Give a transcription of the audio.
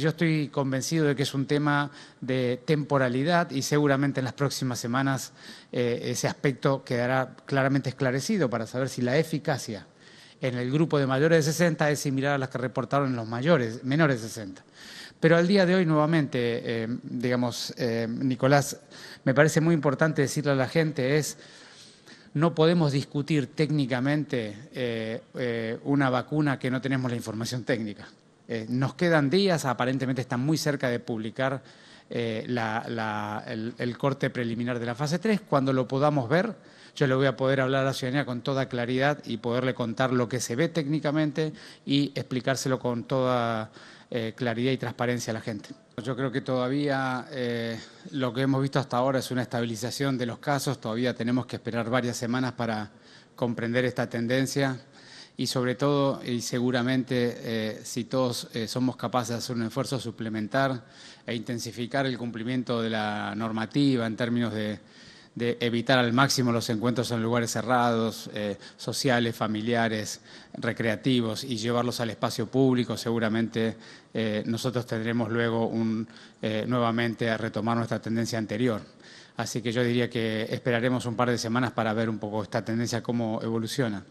Yo estoy convencido de que es un tema de temporalidad y seguramente en las próximas semanas eh, ese aspecto quedará claramente esclarecido para saber si la eficacia en el grupo de mayores de 60 es similar a las que reportaron los mayores, menores de 60. Pero al día de hoy, nuevamente, eh, digamos, eh, Nicolás, me parece muy importante decirle a la gente es no podemos discutir técnicamente una vacuna que no tenemos la información técnica. Eh, nos quedan días, aparentemente están muy cerca de publicar eh, el, corte preliminar de la fase 3. Cuando lo podamos ver, yo le voy a poder hablar a la ciudadanía con toda claridad y poderle contar lo que se ve técnicamente y explicárselo con toda eh, claridad y transparencia a la gente. Yo creo que todavía lo que hemos visto hasta ahora es una estabilización de los casos, todavía tenemos que esperar varias semanas para comprender esta tendencia y sobre todo, y seguramente eh, si todos eh, somos capaces de hacer un esfuerzo suplementar e intensificar el cumplimiento de la normativa en términos de, evitar al máximo los encuentros en lugares cerrados, eh, sociales, familiares, recreativos y llevarlos al espacio público, seguramente nosotros tendremos luego un, nuevamente a retomar nuestra tendencia anterior. Así que yo diría que esperaremos un par de semanas para ver un poco esta tendencia, cómo evoluciona.